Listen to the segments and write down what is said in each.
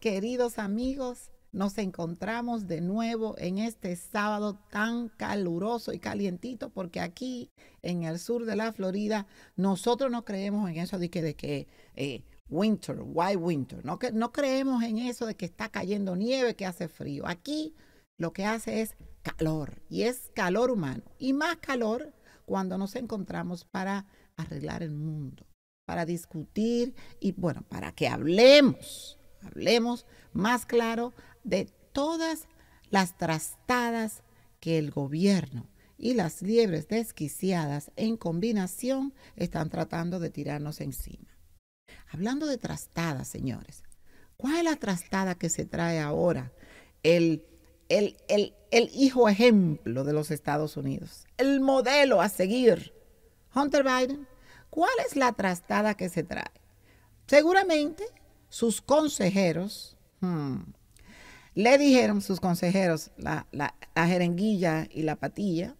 Queridos amigos, nos encontramos de nuevo en este sábado tan caluroso y calientito, porque aquí en el sur de la Florida nosotros no creemos en eso de que, de que eh, winter, why winter, no, que, no creemos en eso de que está cayendo nieve, que hace frío. Aquí lo que hace es calor y es calor humano y más calor cuando nos encontramos para arreglar el mundo, para discutir y bueno, para que hablemos Hablemos más claro de todas las trastadas que el gobierno y las liebres desquiciadas en combinación están tratando de tirarnos encima. Hablando de trastadas, señores, ¿cuál es la trastada que se trae ahora? El, el, hijo ejemplo de los Estados Unidos, el modelo a seguir. Hunter Biden, ¿cuál es la trastada que se trae? Seguramente sus consejeros, hmm, le dijeron sus consejeros, la, la, la jerenguilla y la patilla,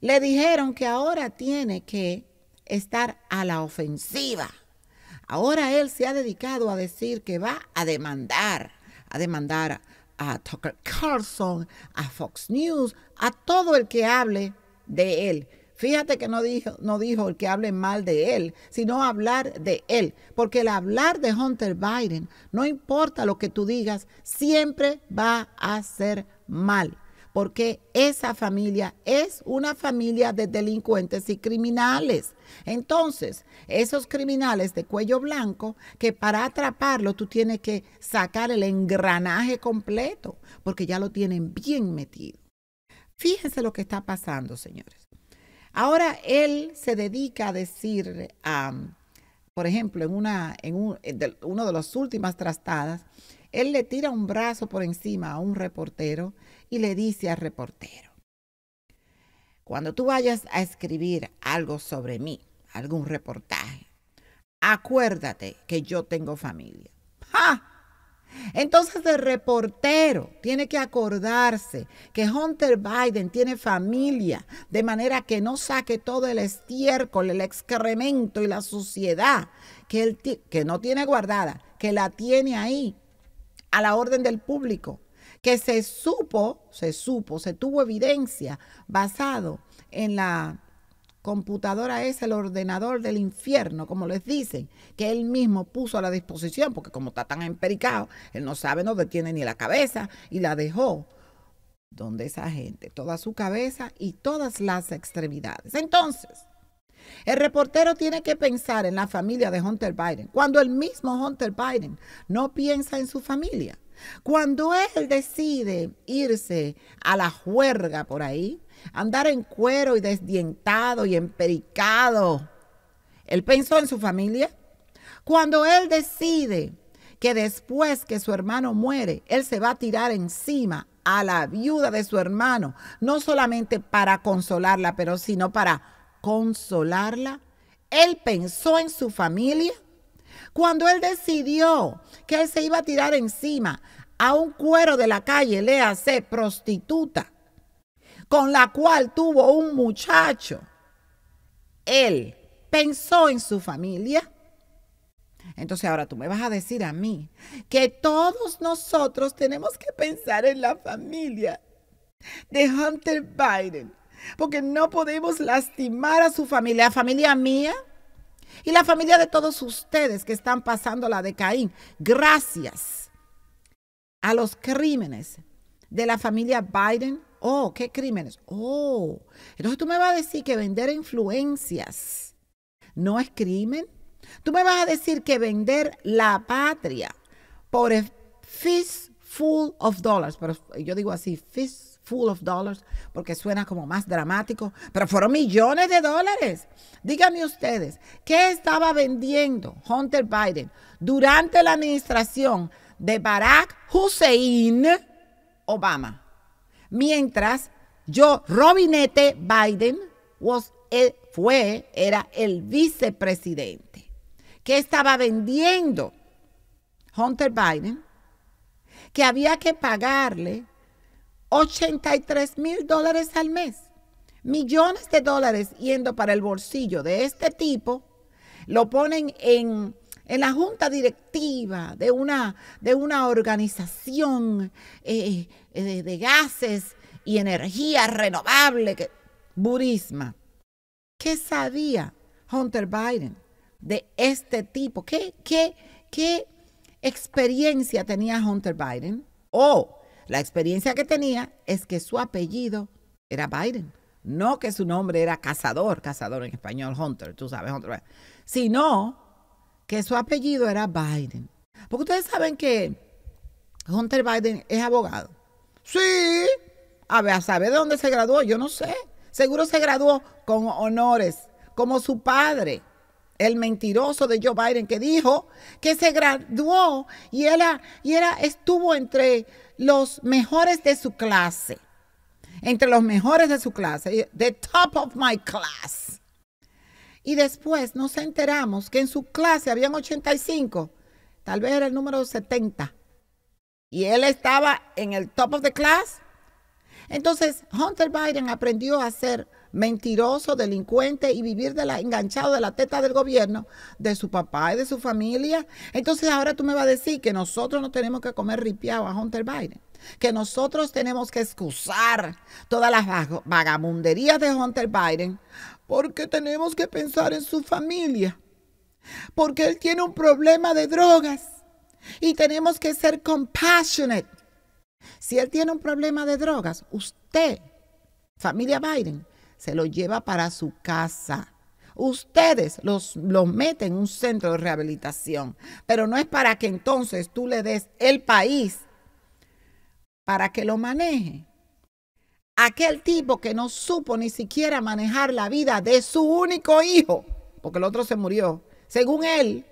le dijeron que ahora tiene que estar a la ofensiva. Ahora él se ha dedicado a decir que va a demandar, a demandar a Tucker Carlson, a Fox News, a todo el que hable de él Fíjate que no dijo, no dijo el que hable mal de él, sino hablar de él. Porque el hablar de Hunter Biden, no importa lo que tú digas, siempre va a ser mal. Porque esa familia es una familia de delincuentes y criminales. Entonces, esos criminales de cuello blanco, que para atraparlo tú tienes que sacar el engranaje completo, porque ya lo tienen bien metido. Fíjense lo que está pasando, señores. Ahora él se dedica a decir, por ejemplo, en, una, en eh, uno de las últimas trastadas, él le tira un brazo por encima a un reportero y le dice al reportero, cuando tú vayas a escribir algo sobre mí, algún reportaje, acuérdate que yo tengo familia. Entonces el reportero tiene que acordarse que Hunter Biden tiene familia, de manera que no saque todo el estiércol, el excremento y la suciedad que, él que no tiene guardada, que la tiene ahí a la orden del público, que se supo, se supo, se tuvo evidencia basado en la computadora es el ordenador del infierno, como les dicen, que él mismo puso a la disposición, porque como está tan empericado, él no sabe, dónde tiene ni la cabeza y la dejó donde esa gente, toda su cabeza y todas las extremidades. Entonces, el reportero tiene que pensar en la familia de Hunter Biden, cuando el mismo Hunter Biden no piensa en su familia. Cuando él decide irse a la juerga por ahí, andar en cuero y desdientado y empericado. Él pensó en su familia. Cuando él decide que después que su hermano muere, él se va a tirar encima a la viuda de su hermano, no solamente para consolarla, pero sino para consolarla. Él pensó en su familia. Cuando él decidió que él se iba a tirar encima a un cuero de la calle, le hace prostituta, con la cual tuvo un muchacho. Él pensó en su familia. Entonces ahora tú me vas a decir a mí que todos nosotros tenemos que pensar en la familia de Hunter Biden, porque no podemos lastimar a su familia, la familia mía y la familia de todos ustedes que están pasando la de Caín, gracias a los crímenes de la familia Biden Oh, ¿qué crímenes? Oh, entonces tú me vas a decir que vender influencias no es crimen. Tú me vas a decir que vender la patria por fist full of dollars, pero yo digo así, fist full of dollars, porque suena como más dramático, pero fueron millones de dólares. Díganme ustedes, ¿qué estaba vendiendo Hunter Biden durante la administración de Barack Hussein Obama? mientras yo, Robinette Biden, fue, era el vicepresidente, que estaba vendiendo Hunter Biden, que había que pagarle 83 mil dólares al mes, millones de dólares yendo para el bolsillo de este tipo, lo ponen en la junta directiva de una, de una organización eh, eh, de gases y energía renovable, que, burisma. ¿Qué sabía Hunter Biden de este tipo? ¿Qué, qué, qué experiencia tenía Hunter Biden? O la experiencia que tenía es que su apellido era Biden. No que su nombre era cazador, cazador en español, Hunter, tú sabes, Hunter Biden. Sino que su apellido era Biden. Porque ustedes saben que Hunter Biden es abogado. Sí. A ver, ¿sabe de dónde se graduó, yo no sé. Seguro se graduó con honores, como su padre, el mentiroso de Joe Biden, que dijo que se graduó y él y era, estuvo entre los mejores de su clase. Entre los mejores de su clase. The top of my class. Y después nos enteramos que en su clase habían 85. Tal vez era el número 70 y él estaba en el top of the class. Entonces, Hunter Biden aprendió a ser mentiroso, delincuente y vivir de la, enganchado de la teta del gobierno, de su papá y de su familia. Entonces ahora tú me vas a decir que nosotros no tenemos que comer ripiado a Hunter Biden, que nosotros tenemos que excusar todas las vagabunderías de Hunter Biden porque tenemos que pensar en su familia, porque él tiene un problema de drogas. Y tenemos que ser compassionate. Si él tiene un problema de drogas, usted, familia Biden, se lo lleva para su casa. Ustedes los, los meten en un centro de rehabilitación, pero no es para que entonces tú le des el país para que lo maneje. Aquel tipo que no supo ni siquiera manejar la vida de su único hijo, porque el otro se murió, según él,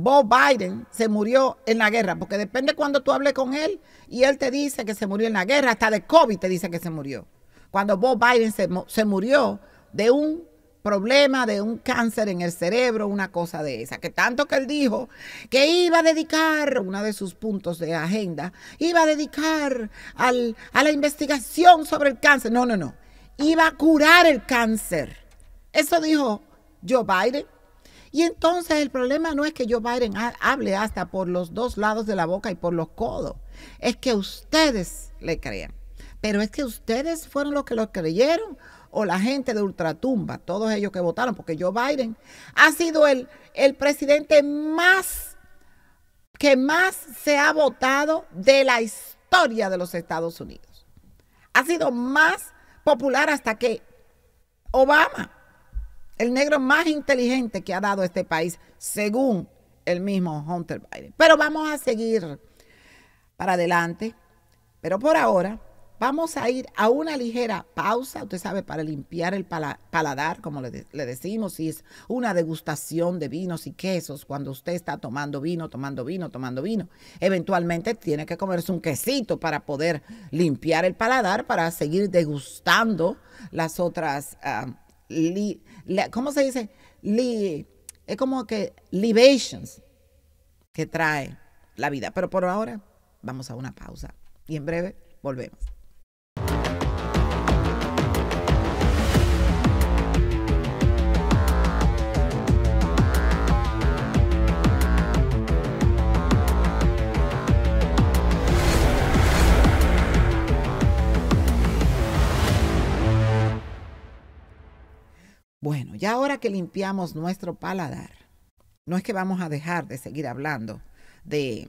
Bob Biden se murió en la guerra, porque depende cuando tú hables con él y él te dice que se murió en la guerra, hasta de COVID te dice que se murió. Cuando Bob Biden se, murió de un problema de un cáncer en el cerebro, una cosa de esa, que tanto que él dijo que iba a dedicar, uno de sus puntos de agenda, iba a dedicar a la investigación sobre el cáncer. No, no, no. Iba a curar el cáncer. Eso dijo Joe Biden. Y entonces el problema no es que Joe Biden hable hasta por los dos lados de la boca y por los codos. Es que ustedes le crean. Pero es que ustedes fueron los que lo creyeron o la gente de ultratumba, todos ellos que votaron, porque Joe Biden ha sido el, el presidente más que más se ha votado de la historia de los Estados Unidos. Ha sido más popular hasta que Obama el negro más inteligente que ha dado este país, según el mismo Hunter Biden. Pero vamos a seguir para adelante. Pero por ahora vamos a ir a una ligera pausa, usted sabe, para limpiar el paladar, como le, decimos, si es una degustación de vinos y quesos, cuando usted está tomando vino, tomando vino, tomando vino, eventualmente tiene que comerse un quesito para poder limpiar el paladar, para seguir degustando las otras... Ah, ¿cómo se dice? es como que libations que trae la vida. Pero por ahora vamos a una pausa y en breve volvemos. ya ahora que limpiamos nuestro paladar, no es que vamos a dejar de seguir hablando de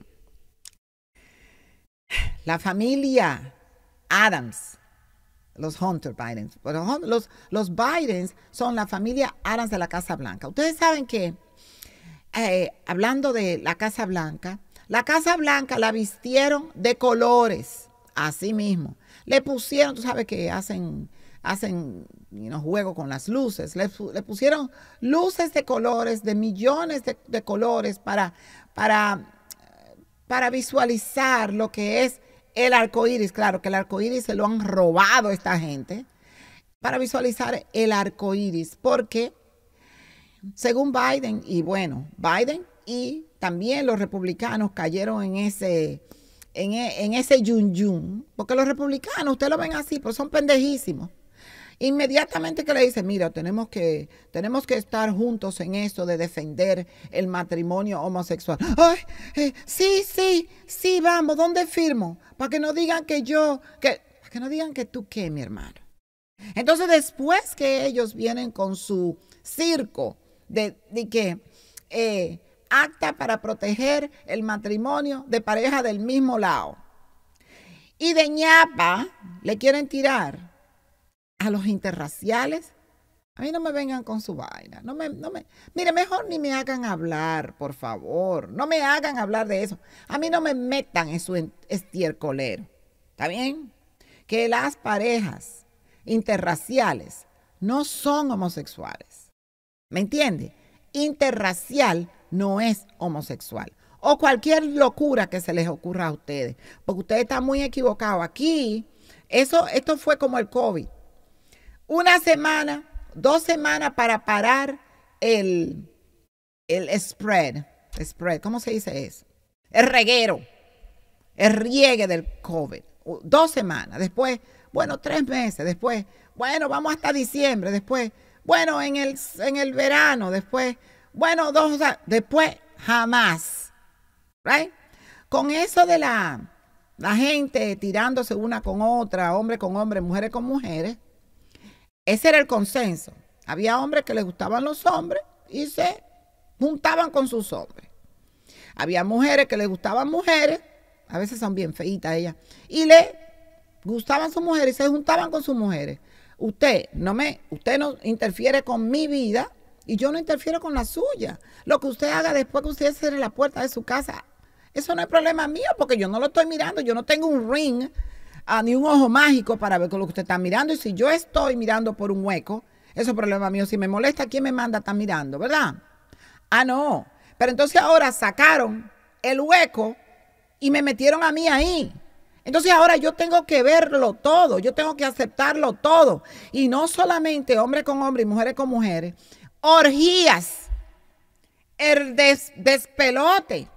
la familia Adams, los Hunter Biden Los, los son la familia Adams de la Casa Blanca. Ustedes saben que, eh, hablando de la Casa Blanca, la Casa Blanca la vistieron de colores, así mismo. Le pusieron, tú sabes que hacen, hacen y no juego con las luces. Le, pusieron luces de colores, de millones de, colores para, para, para visualizar lo que es el arco iris. Claro que el arco iris se lo han robado esta gente. Para visualizar el arco iris, porque según Biden, y bueno, Biden y también los republicanos cayeron en ese, en, e, en ese yun yun, porque los republicanos, ustedes lo ven así, pero pues son pendejísimos. Inmediatamente que le dice, mira, tenemos que, tenemos que estar juntos en esto de defender el matrimonio homosexual. Eh, sí, sí, sí, vamos, ¿dónde firmo? Para que no digan que yo, que, para que no digan que tú qué, mi hermano. Entonces después que ellos vienen con su circo de, que eh, acta para proteger el matrimonio de pareja del mismo lado. Y de ñapa le quieren tirar a los interraciales. A mí no me vengan con su vaina. No me, no me, mire, mejor ni me hagan hablar, por favor. No me hagan hablar de eso. A mí no me metan en su estiércolero. ¿Está bien? Que las parejas interraciales no son homosexuales. ¿Me entiende? Interracial no es homosexual. O cualquier locura que se les ocurra a ustedes. Porque ustedes están muy equivocados. Aquí, eso, esto fue como el COVID una semana, dos semanas para parar el, el spread, spread, ¿cómo se dice eso? El reguero, el riegue del COVID. Dos semanas, después, bueno, tres meses, después, bueno, vamos hasta diciembre, después, bueno, en el, en el verano, después, bueno, dos, después, jamás. ¿Right? Con eso de la, la gente tirándose una con otra, hombre con hombre, mujeres con mujeres, ese era el consenso. Había hombres que les gustaban los hombres y se juntaban con sus hombres. Había mujeres que les gustaban mujeres, a veces son bien feitas ellas, y le gustaban sus mujeres y se juntaban con sus mujeres. Usted no me, usted no interfiere con mi vida y yo no interfiero con la suya. Lo que usted haga después que usted cierre la puerta de su casa, eso no es problema mío porque yo no lo estoy mirando, yo no tengo un ring a ni un ojo mágico para ver con lo que usted está mirando. Y si yo estoy mirando por un hueco, eso es problema mío. Si me molesta, ¿quién me manda a estar mirando, verdad? Ah, no. Pero entonces ahora sacaron el hueco y me metieron a mí ahí. Entonces ahora yo tengo que verlo todo, yo tengo que aceptarlo todo. Y no solamente hombre con hombre y mujeres con mujeres, orgías, el despelote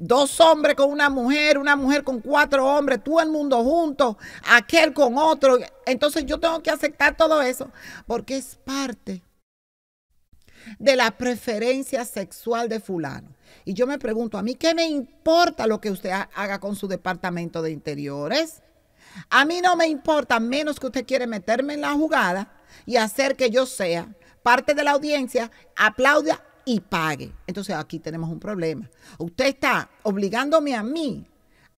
dos hombres con una mujer, una mujer con cuatro hombres, todo el mundo junto, aquel con otro. Entonces yo tengo que aceptar todo eso porque es parte de la preferencia sexual de fulano. Y yo me pregunto, a mí qué me importa lo que usted haga con su departamento de interiores? A mí no me importa, menos que usted quiere meterme en la jugada y hacer que yo sea parte de la audiencia, aplauda y pague. Entonces aquí tenemos un problema. Usted está obligándome a mí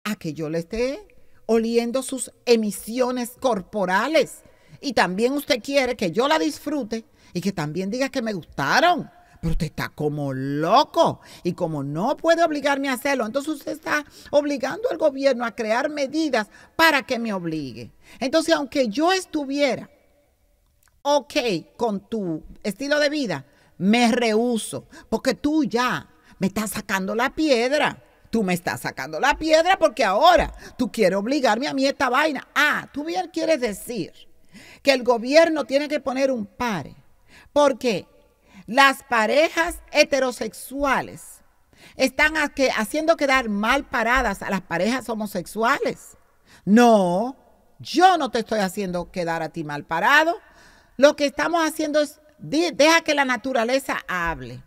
a que yo le esté oliendo sus emisiones corporales. Y también usted quiere que yo la disfrute y que también diga que me gustaron. Pero usted está como loco y como no puede obligarme a hacerlo, entonces usted está obligando al gobierno a crear medidas para que me obligue. Entonces, aunque yo estuviera ok con tu estilo de vida, me rehúso, porque tú ya me estás sacando la piedra. Tú me estás sacando la piedra porque ahora tú quieres obligarme a mí esta vaina. Ah, tú bien quieres decir que el gobierno tiene que poner un pare, porque las parejas heterosexuales están haciendo quedar mal paradas a las parejas homosexuales. No, yo no te estoy haciendo quedar a ti mal parado. Lo que estamos haciendo es deja que la naturaleza hable.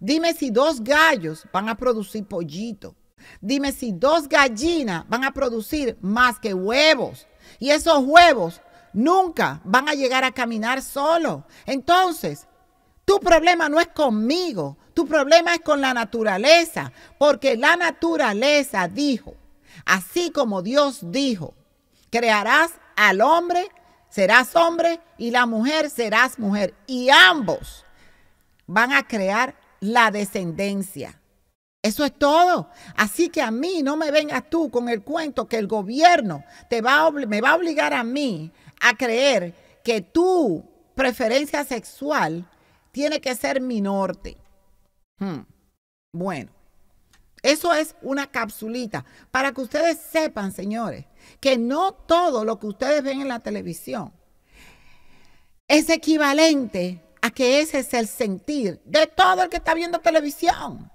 Dime si dos gallos van a producir pollito. Dime si dos gallinas van a producir más que huevos. Y esos huevos nunca van a llegar a caminar solo. Entonces, tu problema no es conmigo, tu problema es con la naturaleza, porque la naturaleza dijo, así como Dios dijo, crearás al hombre serás hombre y la mujer serás mujer. Y ambos van a crear la descendencia. Eso es todo. Así que a mí no me vengas tú con el cuento que el gobierno te va me va a obligar a mí a creer que tu preferencia sexual tiene que ser mi norte. Hmm. Bueno, eso es una capsulita para que ustedes sepan, señores, que no todo lo que ustedes ven en la televisión es equivalente a que ese es el sentir de todo el que está viendo televisión.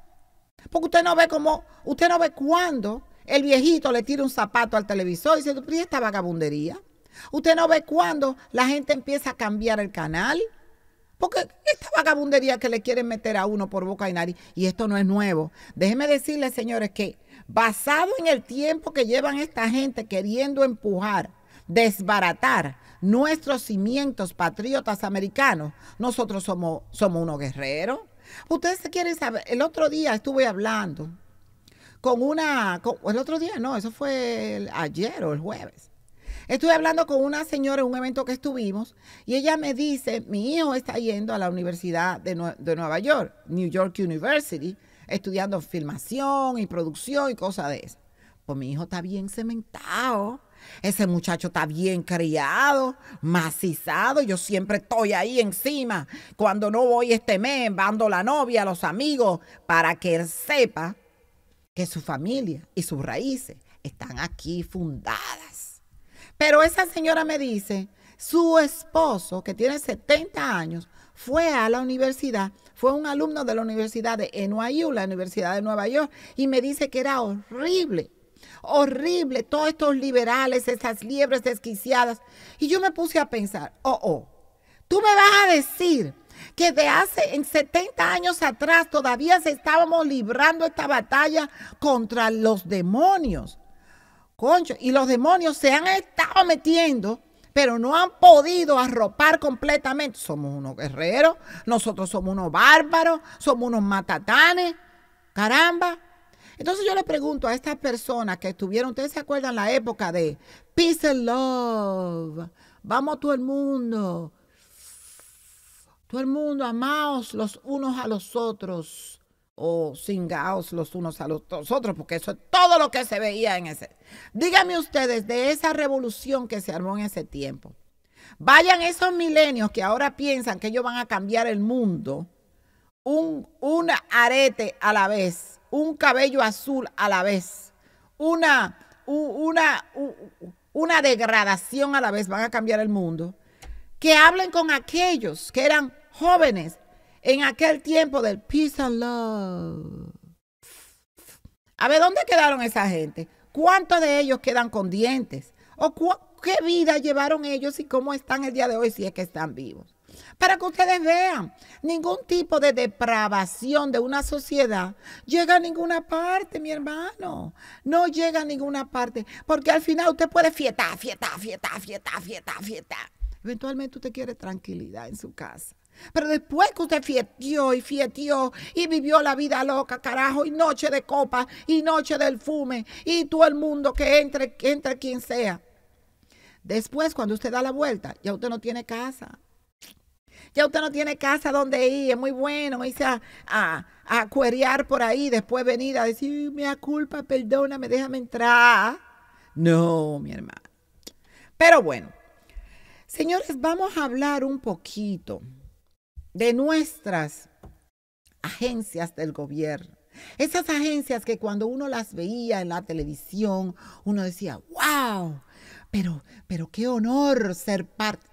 Porque usted no ve cómo, usted no ve cuándo el viejito le tira un zapato al televisor y ¿y esta vagabundería? Usted no ve cuándo la gente empieza a cambiar el canal. Porque esta vagabundería que le quieren meter a uno por boca y nariz, y esto no es nuevo. Déjeme decirles, señores, que basado en el tiempo que llevan esta gente queriendo empujar, desbaratar nuestros cimientos patriotas americanos, nosotros somos, somos unos guerreros. Ustedes quieren saber, el otro día estuve hablando con una, el otro día no, eso fue ayer o el jueves. Estuve hablando con una señora en un evento que estuvimos y ella me dice, mi hijo está yendo a la Universidad de, de Nueva York, New York University, estudiando filmación y producción y cosas de esas. Pues mi hijo está bien cementado. Ese muchacho está bien criado, macizado. Yo siempre estoy ahí encima. Cuando no voy este mes, bando la novia, a los amigos, para que él sepa que su familia y sus raíces están aquí fundadas. Pero esa señora me dice, su esposo, que tiene 70 años, fue a la universidad fue un alumno de la Universidad de NYU, la Universidad de Nueva York, y me dice que era horrible horrible, todos estos liberales, esas liebres desquiciadas. Y yo me puse a pensar, oh, oh, tú me vas a decir que de hace en 70 años atrás todavía se estábamos librando esta batalla contra los demonios. Concho, y los demonios se han estado metiendo pero no han podido arropar completamente. Somos unos guerreros, nosotros somos unos bárbaros, somos unos matatanes, caramba. Entonces yo le pregunto a estas personas que estuvieron, ustedes se acuerdan la época de Peace and Love, vamos todo el mundo, todo el mundo, amaos los unos a los otros o cingaos los unos a los otros, porque eso es todo lo que se veía en ese. Díganme ustedes de esa revolución que se armó en ese tiempo. Vayan esos milenios que ahora piensan que ellos van a cambiar el mundo, un, arete a la vez, un cabello azul a la vez, una, una, una degradación a la vez, van a cambiar el mundo. Que hablen con aquellos que eran jóvenes en aquel tiempo del peace and love. A ver, ¿dónde quedaron esa gente? ¿Cuántos de ellos quedan con dientes? ¿O qué vida llevaron ellos y cómo están el día de hoy si es que están vivos? Para que ustedes vean, ningún tipo de depravación de una sociedad llega a ninguna parte, mi hermano. No llega a ninguna parte. Porque al final usted puede fietar, fietar, fietar, fietar, fietar, fietar. Eventualmente usted quiere tranquilidad en su casa. Pero después que usted fietió y fietió y vivió la vida loca, carajo, y noche de copa y noche del fume y todo el mundo que entre, que quien sea. Después, cuando usted da la vuelta, ya usted no tiene casa. Ya usted no tiene casa donde ir, es muy bueno irse a, a, cuerear por ahí, después venir a decir, da culpa, perdóname, déjame entrar. No, mi hermano. Pero bueno, señores, vamos a hablar un poquito de nuestras agencias del gobierno. Esas agencias que cuando uno las veía en la televisión, uno decía, wow, pero, pero qué honor ser parte.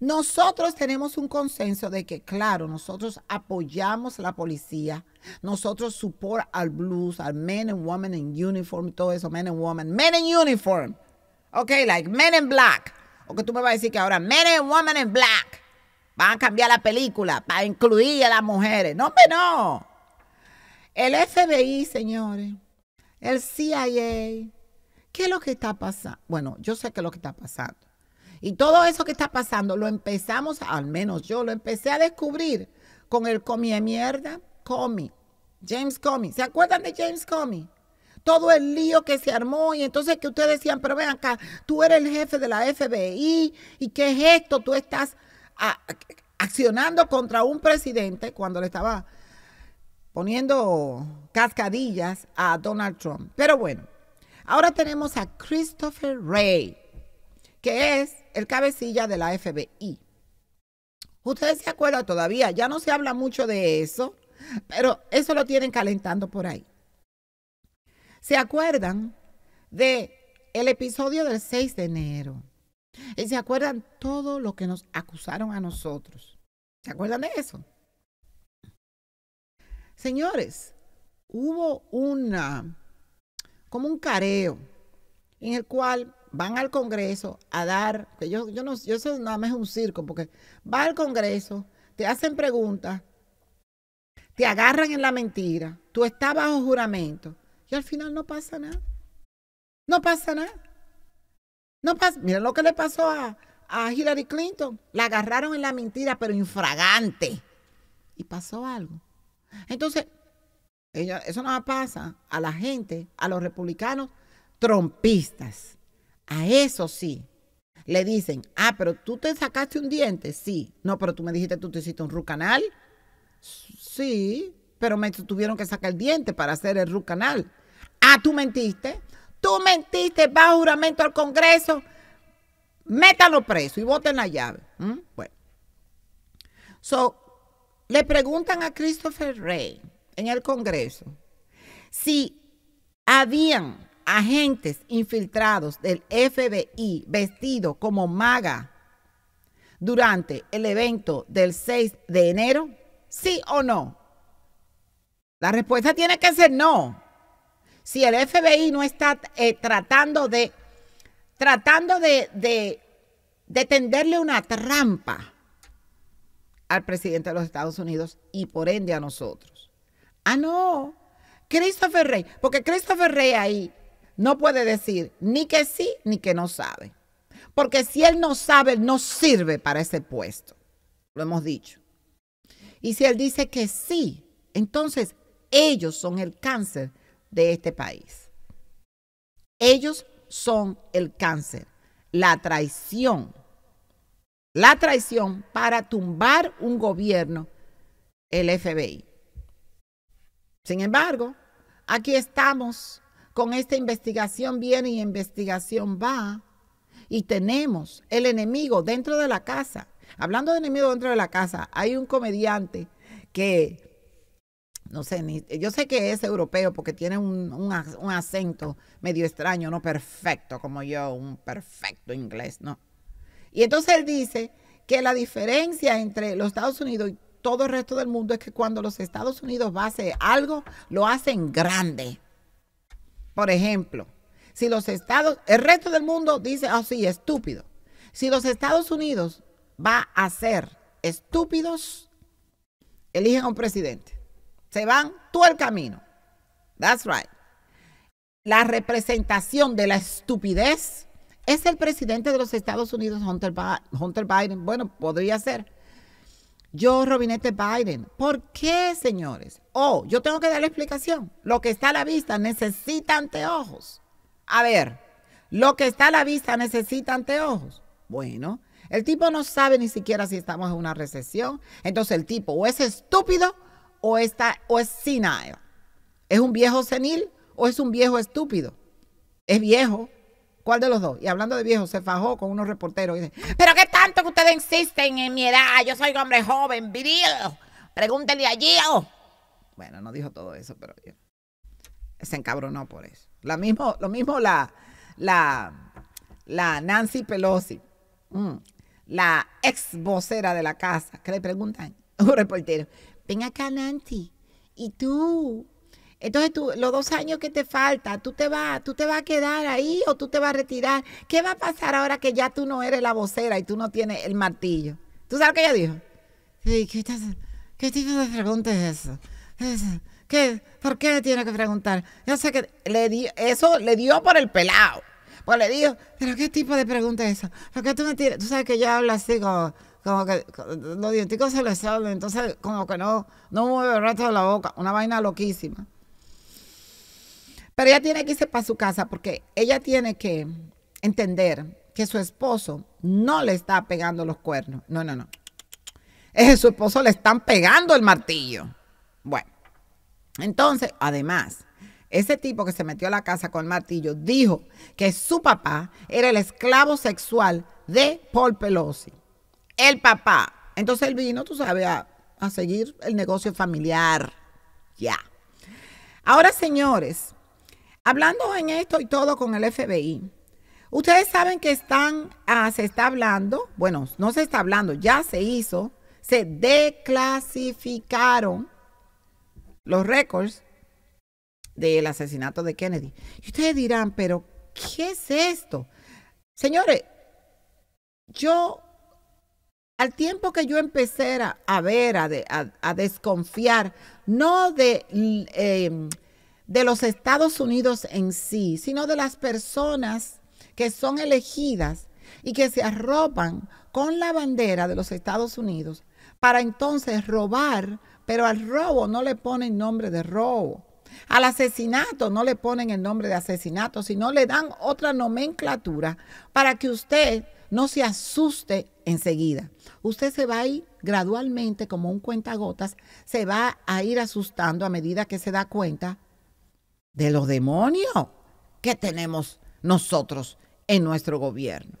Nosotros tenemos un consenso de que, claro, nosotros apoyamos a la policía, nosotros support al blues, al men and women in uniform, todo eso, men and women, men in uniform, ok, like men in black, o que tú me vas a decir que ahora men and women in black, Van a cambiar la película para incluir a las mujeres. No, pero no. El FBI, señores. El CIA. ¿Qué es lo que está pasando? Bueno, yo sé qué es lo que está pasando. Y todo eso que está pasando lo empezamos, al menos yo lo empecé a descubrir con el comie mierda, comi, James Comi. ¿Se acuerdan de James Comi? Todo el lío que se armó y entonces que ustedes decían, pero ven acá, tú eres el jefe de la FBI y qué es esto, tú estás accionando contra un presidente cuando le estaba poniendo cascadillas a Donald Trump. Pero bueno, ahora tenemos a Christopher Ray, que es el cabecilla de la FBI. Ustedes se acuerdan todavía, ya no se habla mucho de eso, pero eso lo tienen calentando por ahí. ¿Se acuerdan de el episodio del 6 de enero? Y eh, se acuerdan todo lo que nos acusaron a nosotros. ¿Se acuerdan de eso? Señores, hubo una, como un careo, en el cual van al Congreso a dar, que yo, yo no, yo eso nada más es un circo, porque va al Congreso, te hacen preguntas, te agarran en la mentira, tú estás bajo juramento y al final no pasa nada. No pasa nada. No pasa, miren lo que le pasó a, Hillary Clinton. La agarraron en la mentira, pero infragante. Y pasó algo. Entonces, eso no pasa a la gente, a los republicanos trompistas. A eso sí. Le dicen, ah, pero tú te sacaste un diente. Sí. No, pero tú me dijiste, tú te hiciste un rucanal canal. Sí, pero me tuvieron que sacar el diente para hacer el rucanal canal. Ah, tú mentiste tú mentiste bajo juramento al Congreso, métalo preso y voten la llave. Bueno. So, le preguntan a Christopher Rey en el Congreso si habían agentes infiltrados del FBI vestidos como maga durante el evento del 6 de enero? ¿Sí o no? La respuesta tiene que ser no si el FBI no está eh, tratando de de, de tenderle una trampa al presidente de los Estados Unidos y por ende a nosotros. Ah, no, Christopher Rey, porque Christopher Rey ahí no puede decir ni que sí ni que no sabe. Porque si él no sabe, él no sirve para ese puesto. Lo hemos dicho. Y si él dice que sí, entonces ellos son el cáncer de este país. Ellos son el cáncer, la traición. La traición para tumbar un gobierno, el FBI. Sin embargo, aquí estamos con esta investigación viene y investigación va. Y tenemos el enemigo dentro de la casa. Hablando de enemigo dentro de la casa, hay un comediante que no sé, yo sé que es europeo porque tiene un, acento medio extraño, no perfecto como yo, un perfecto inglés, ¿no? Y entonces él dice que la diferencia entre los Estados Unidos y todo el resto del mundo es que cuando los Estados Unidos va a hacer algo, lo hacen grande. Por ejemplo, si los Estados, el resto del mundo dice, ah, sí, estúpido. Si los Estados Unidos va a ser estúpidos, eligen a un presidente. Se van todo el camino. That's right. La representación de la estupidez es el presidente de los Estados Unidos, Hunter, Biden. Bueno, podría ser. Yo, Robinette Biden. ¿Por qué, señores? Oh, yo tengo que dar la explicación. Lo que está a la vista necesita anteojos. A ver, lo que está a la vista necesita anteojos. Bueno, el tipo no sabe ni siquiera si estamos en una recesión. Entonces el tipo o es estúpido o, está, o es senile? ¿Es un viejo senil o es un viejo estúpido? Es viejo. ¿Cuál de los dos? Y hablando de viejo, se fajó con unos reporteros y dice, pero qué tanto que ustedes insisten en mi edad, yo soy un hombre joven, viril, pregúntele a Gio. Bueno, no dijo todo eso, pero se encabronó por eso. Lo mismo, lo mismo la, la, la Nancy Pelosi, mm, la ex vocera de la casa, ¿qué le preguntan un reportero, ven acá, Nancy. y tú. Entonces tú, los dos años que te falta, tú te vas, tú te a quedar ahí o tú te vas a retirar. ¿Qué va a pasar ahora que ya tú no eres la vocera y tú no tienes el martillo? ¿Tú sabes qué ella dijo? ¿qué, tipo de pregunta es eso? ¿Por qué me tiene que preguntar? Yo sé que le dio, eso le dio por el pelado. Pues le digo, pero qué tipo de pregunta es esa? ¿Por qué tú me tienes...? Tú sabes que yo hablo así como, como que los dienticos se les salen, entonces como que no, no mueve el resto de la boca, una vaina loquísima. Pero ella tiene que irse para su casa porque ella tiene que entender que su esposo no le está pegando los cuernos. No, no, no. Es su esposo le están pegando el martillo. Bueno, entonces, además, ese tipo que se metió a la casa con el martillo dijo que su papá era el esclavo sexual de Paul Pelosi el papá. Entonces él vino, tú sabes, a, seguir el negocio familiar. Ya. Ahora, señores, hablando en esto y todo con el FBI, ustedes saben que están, ah, se está hablando, bueno, no se está hablando, ya se hizo, se declasificaron los récords del asesinato de Kennedy. Y ustedes dirán, pero ¿qué es esto? Señores, yo al tiempo que yo empecé a, ver, a, desconfiar, no de, eh, de los Estados Unidos en sí, sino de las personas que son elegidas y que se arropan con la bandera de los Estados Unidos para entonces robar, pero al robo no le ponen nombre de robo. Al asesinato no le ponen el nombre de asesinato, sino le dan otra nomenclatura para que usted no se asuste enseguida. Usted se va a ir gradualmente como un cuentagotas, se va a ir asustando a medida que se da cuenta de los demonios que tenemos nosotros en nuestro gobierno.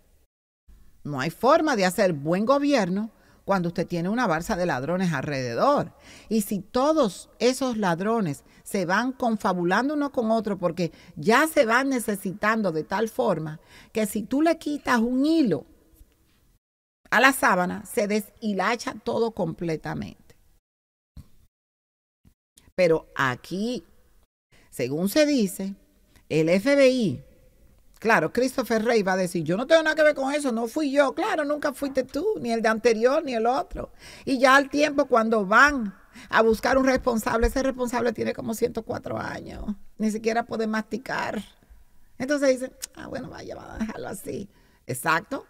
No hay forma de hacer buen gobierno cuando usted tiene una barza de ladrones alrededor. Y si todos esos ladrones se van confabulando uno con otro porque ya se van necesitando de tal forma que si tú le quitas un hilo a la sábana, se deshilacha todo completamente. Pero aquí, según se dice, el FBI, claro, Christopher Rey va a decir, yo no tengo nada que ver con eso, no fui yo, claro, nunca fuiste tú, ni el de anterior, ni el otro. Y ya al tiempo cuando van a buscar un responsable, ese responsable tiene como 104 años, ni siquiera puede masticar. Entonces dicen, ah, bueno, vaya, va a dejarlo así. Exacto.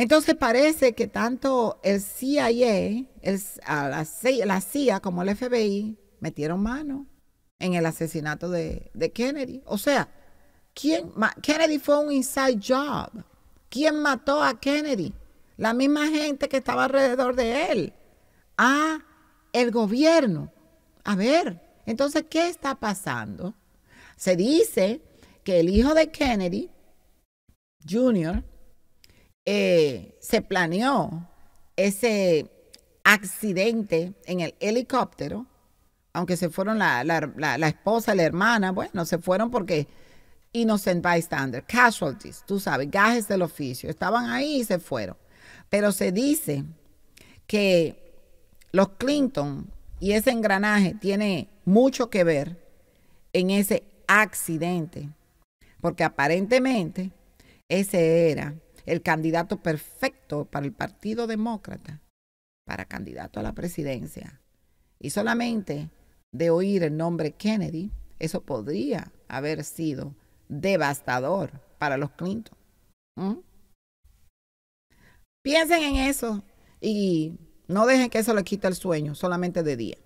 Entonces parece que tanto el CIA, la, CIA, como el FBI metieron mano en el asesinato de, Kennedy. O sea, ¿quién, Kennedy fue un inside job. ¿Quién mató a Kennedy? La misma gente que estaba alrededor de él. Ah, el gobierno. A ver, entonces, ¿qué está pasando? Se dice que el hijo de Kennedy, Jr., eh, se planeó ese accidente en el helicóptero, aunque se fueron la, la, esposa, la hermana, bueno, se fueron porque innocent bystander, casualties, tú sabes, gajes del oficio, estaban ahí y se fueron. Pero se dice que los Clinton y ese engranaje tiene mucho que ver en ese accidente, porque aparentemente ese era el candidato perfecto para el Partido Demócrata, para candidato a la presidencia. Y solamente de oír el nombre Kennedy, eso podría haber sido devastador para los Clinton. ¿Mm? Piensen en eso y no dejen que eso les quite el sueño, solamente de día.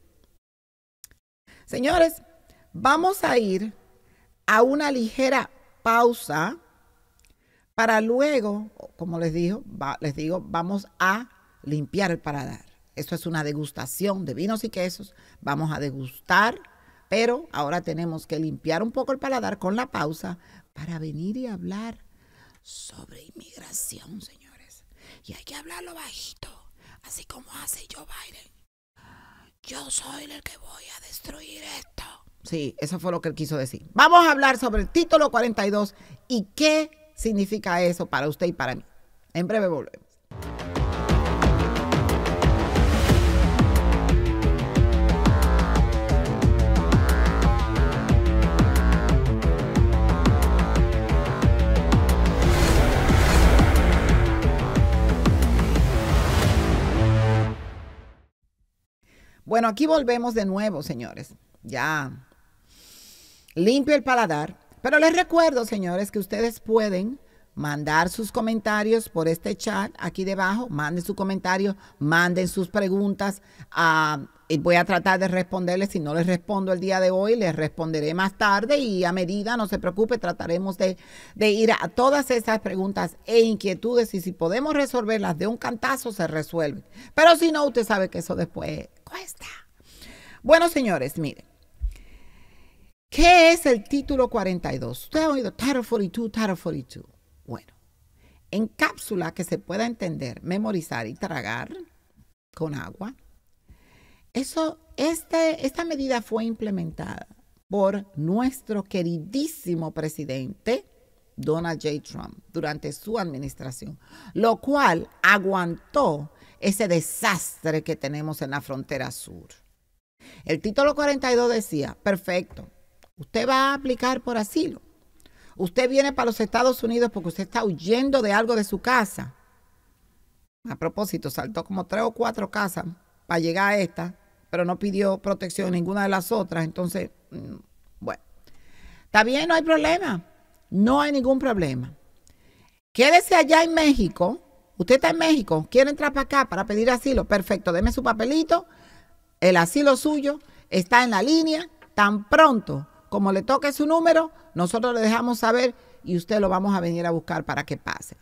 Señores, vamos a ir a una ligera pausa para luego, como les digo, les digo, vamos a limpiar el paladar. Esto es una degustación de vinos y quesos. Vamos a degustar, pero ahora tenemos que limpiar un poco el paladar con la pausa para venir y hablar sobre inmigración, señores. Y hay que hablarlo bajito, así como hace Joe Biden. Yo soy el que voy a destruir esto. Sí, eso fue lo que él quiso decir. Vamos a hablar sobre el título 42 y qué significa eso para usted y para mí. En breve volvemos. Bueno, aquí volvemos de nuevo, señores. Ya limpio el paladar, pero les recuerdo, señores, que ustedes pueden mandar sus comentarios por este chat aquí debajo. Manden su comentario, manden sus preguntas. Ah, y voy a tratar de responderles. Si no les respondo el día de hoy, les responderé más tarde y a medida, no se preocupe, trataremos de, de ir a todas esas preguntas e inquietudes y si podemos resolverlas de un cantazo, se resuelven. Pero si no, usted sabe que eso después cuesta. Bueno, señores, miren. ¿Qué es el título 42? Usted ha oído Title 42, Title 42. Bueno, en cápsula que se pueda entender, memorizar y tragar con agua, eso, este, esta medida fue implementada por nuestro queridísimo presidente Donald J. Trump durante su administración, lo cual aguantó ese desastre que tenemos en la frontera sur. El título 42 decía, perfecto, Usted va a aplicar por asilo. Usted viene para los Estados Unidos porque usted está huyendo de algo de su casa. A propósito, saltó como tres o cuatro casas para llegar a esta, pero no pidió protección en ninguna de las otras. Entonces, mm, bueno, está bien, no hay problema. No hay ningún problema. Quédese allá en México. Usted está en México, quiere entrar para acá para pedir asilo. Perfecto, deme su papelito. El asilo suyo está en la línea. Tan pronto como le toque su número, nosotros le dejamos saber y usted lo vamos a venir a buscar para que pase.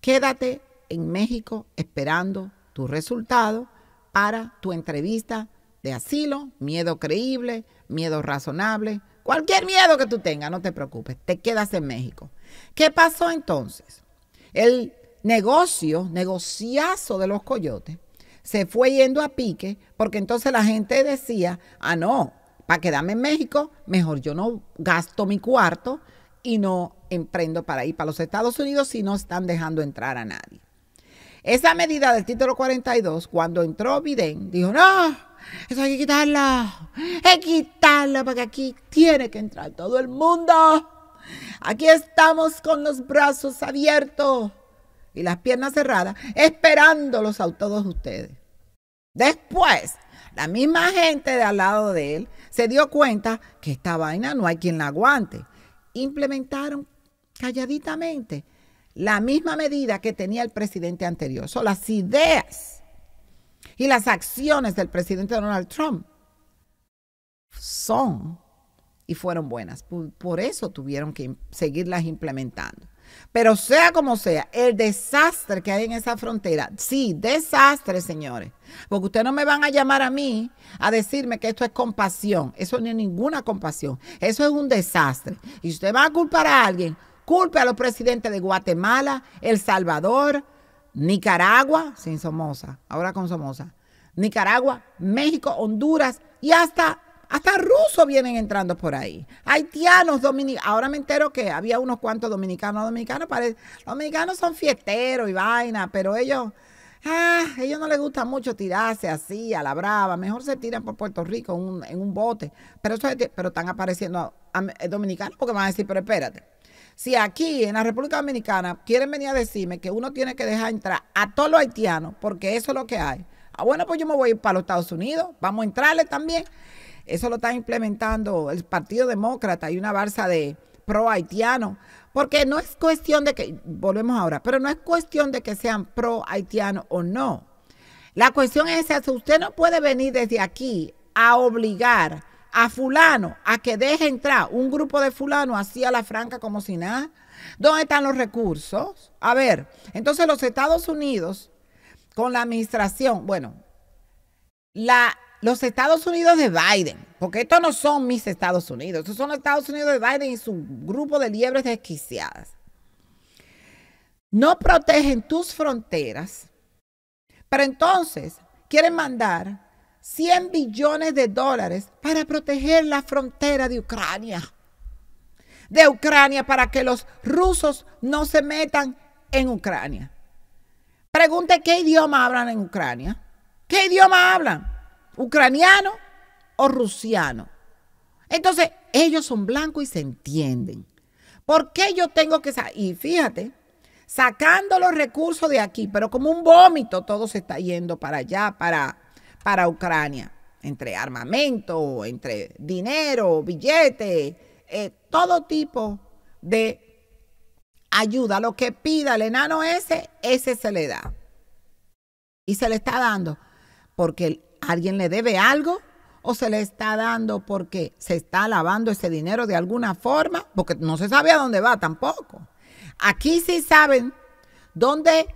Quédate en México esperando tu resultado para tu entrevista de asilo, miedo creíble, miedo razonable, cualquier miedo que tú tengas, no te preocupes, te quedas en México. ¿Qué pasó entonces? El negocio, negociazo de los coyotes, se fue yendo a pique porque entonces la gente decía, ah, no, para quedarme en México, mejor yo no gasto mi cuarto y no emprendo para ir para los Estados Unidos si no están dejando entrar a nadie. Esa medida del título 42, cuando entró Biden, dijo, no, eso hay que quitarla, hay que quitarla porque aquí tiene que entrar todo el mundo. Aquí estamos con los brazos abiertos y las piernas cerradas, esperándolos a todos ustedes. Después, la misma gente de al lado de él se dio cuenta que esta vaina no hay quien la aguante. Implementaron calladitamente la misma medida que tenía el presidente anterior. Son las ideas y las acciones del presidente Donald Trump son y fueron buenas. Por, por eso tuvieron que seguirlas implementando. Pero sea como sea, el desastre que hay en esa frontera, sí, desastre, señores. Porque ustedes no me van a llamar a mí a decirme que esto es compasión. Eso no es ninguna compasión. Eso es un desastre. Y si usted va a culpar a alguien, culpe a los presidentes de Guatemala, El Salvador, Nicaragua, sin Somoza, ahora con Somoza, Nicaragua, México, Honduras y hasta hasta rusos vienen entrando por ahí. Haitianos, dominicanos. Ahora me entero que había unos cuantos dominicanos. Dominicanos Los dominicanos son fiesteros y vaina, pero ellos, ah, ellos no les gusta mucho tirarse así, a la brava. Mejor se tiran por Puerto Rico en un, bote. Pero, eso, pero están apareciendo eh, dominicanos porque van a decir, pero espérate. Si aquí en la República Dominicana quieren venir a decirme que uno tiene que dejar entrar a todos los haitianos, porque eso es lo que hay. Ah, bueno, pues yo me voy a ir para los Estados Unidos, vamos a entrarle también. Eso lo está implementando el Partido Demócrata y una barza de pro haitiano. Porque no es cuestión de que, volvemos ahora, pero no es cuestión de que sean pro haitiano o no. La cuestión es esa, usted no puede venir desde aquí a obligar a fulano a que deje entrar un grupo de fulano así a la franca como si nada. ¿Dónde están los recursos? A ver, entonces los Estados Unidos con la administración, bueno, la los Estados Unidos de Biden, porque estos no son mis Estados Unidos, estos son los Estados Unidos de Biden y su grupo de liebres desquiciadas. No protegen tus fronteras, pero entonces quieren mandar 100 billones de dólares para proteger la frontera de Ucrania. De Ucrania para que los rusos no se metan en Ucrania. Pregunte qué idioma hablan en Ucrania. ¿Qué idioma hablan? ucraniano o rusiano. Entonces, ellos son blancos y se entienden. ¿Por qué yo tengo que... Y fíjate, sacando los recursos de aquí, pero como un vómito, todo se está yendo para allá, para, para Ucrania, entre armamento, entre dinero, billetes, eh, todo tipo de ayuda. Lo que pida el enano ese, ese se le da. Y se le está dando, porque el ¿Alguien le debe algo? ¿O se le está dando porque se está lavando ese dinero de alguna forma? Porque no se sabe a dónde va tampoco. Aquí sí saben dónde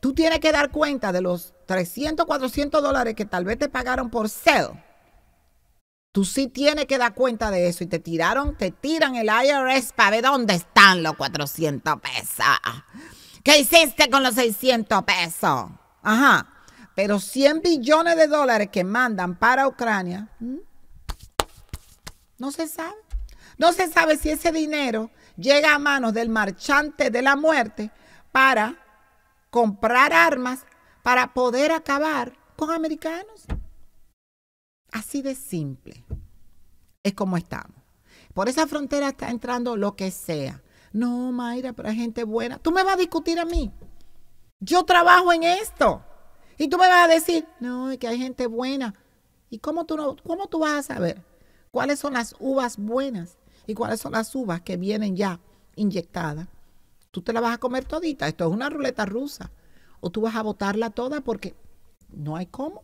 tú tienes que dar cuenta de los 300, 400 dólares que tal vez te pagaron por sell. Tú sí tienes que dar cuenta de eso y te tiraron, te tiran el IRS para ver dónde están los 400 pesos. ¿Qué hiciste con los 600 pesos? Ajá. Pero 100 billones de dólares que mandan para Ucrania, no se sabe. No se sabe si ese dinero llega a manos del marchante de la muerte para comprar armas para poder acabar con americanos. Así de simple es como estamos. Por esa frontera está entrando lo que sea. No, Mayra, pero hay gente buena. Tú me vas a discutir a mí. Yo trabajo en esto. Y tú me vas a decir, no, es que hay gente buena. ¿Y cómo tú, no, cómo tú vas a saber cuáles son las uvas buenas y cuáles son las uvas que vienen ya inyectadas? Tú te la vas a comer todita. Esto es una ruleta rusa. O tú vas a botarla toda porque no hay cómo.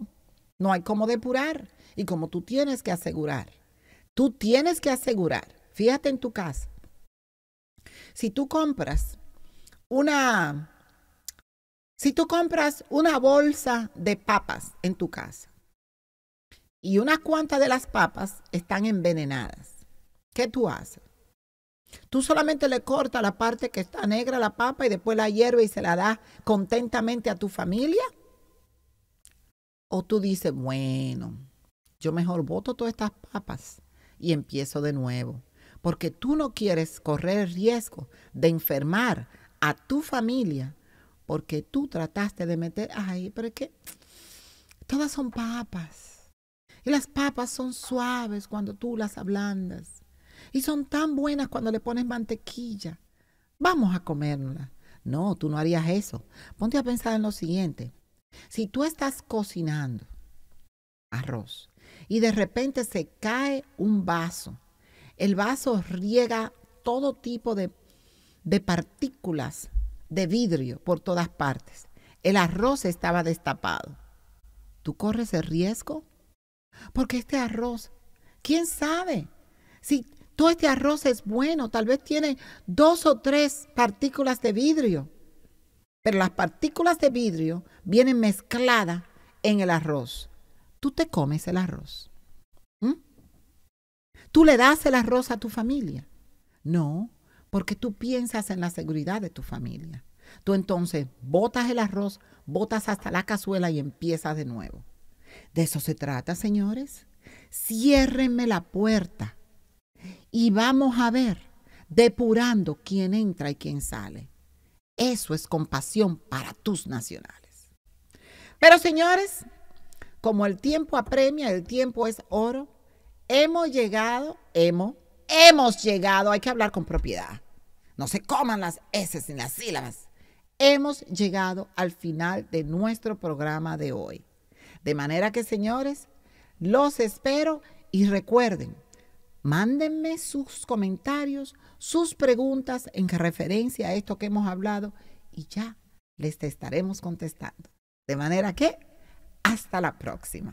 No hay cómo depurar. Y como tú tienes que asegurar, tú tienes que asegurar. Fíjate en tu casa. Si tú compras una si tú compras una bolsa de papas en tu casa y unas cuantas de las papas están envenenadas, ¿qué tú haces? Tú solamente le cortas la parte que está negra a la papa y después la hierve y se la das contentamente a tu familia. O tú dices, bueno, yo mejor boto todas estas papas y empiezo de nuevo. Porque tú no quieres correr el riesgo de enfermar a tu familia porque tú trataste de meter, ahí, pero es que todas son papas. Y las papas son suaves cuando tú las ablandas. Y son tan buenas cuando le pones mantequilla. Vamos a comérnoslas. No, tú no harías eso. Ponte a pensar en lo siguiente. Si tú estás cocinando arroz y de repente se cae un vaso, el vaso riega todo tipo de, de partículas de vidrio por todas partes. El arroz estaba destapado. ¿Tú corres el riesgo? Porque este arroz, ¿quién sabe? Si todo este arroz es bueno, tal vez tiene dos o tres partículas de vidrio. Pero las partículas de vidrio vienen mezcladas en el arroz. Tú te comes el arroz. ¿Mm? Tú le das el arroz a tu familia. No, porque tú piensas en la seguridad de tu familia. Tú entonces botas el arroz, botas hasta la cazuela y empiezas de nuevo. De eso se trata, señores. Ciérrenme la puerta y vamos a ver, depurando quién entra y quién sale. Eso es compasión para tus nacionales. Pero señores, como el tiempo apremia, el tiempo es oro, hemos llegado, hemos Hemos llegado, hay que hablar con propiedad. No se coman las S sin las sílabas. Hemos llegado al final de nuestro programa de hoy. De manera que, señores, los espero y recuerden, mándenme sus comentarios, sus preguntas en referencia a esto que hemos hablado y ya les estaremos contestando. De manera que, hasta la próxima.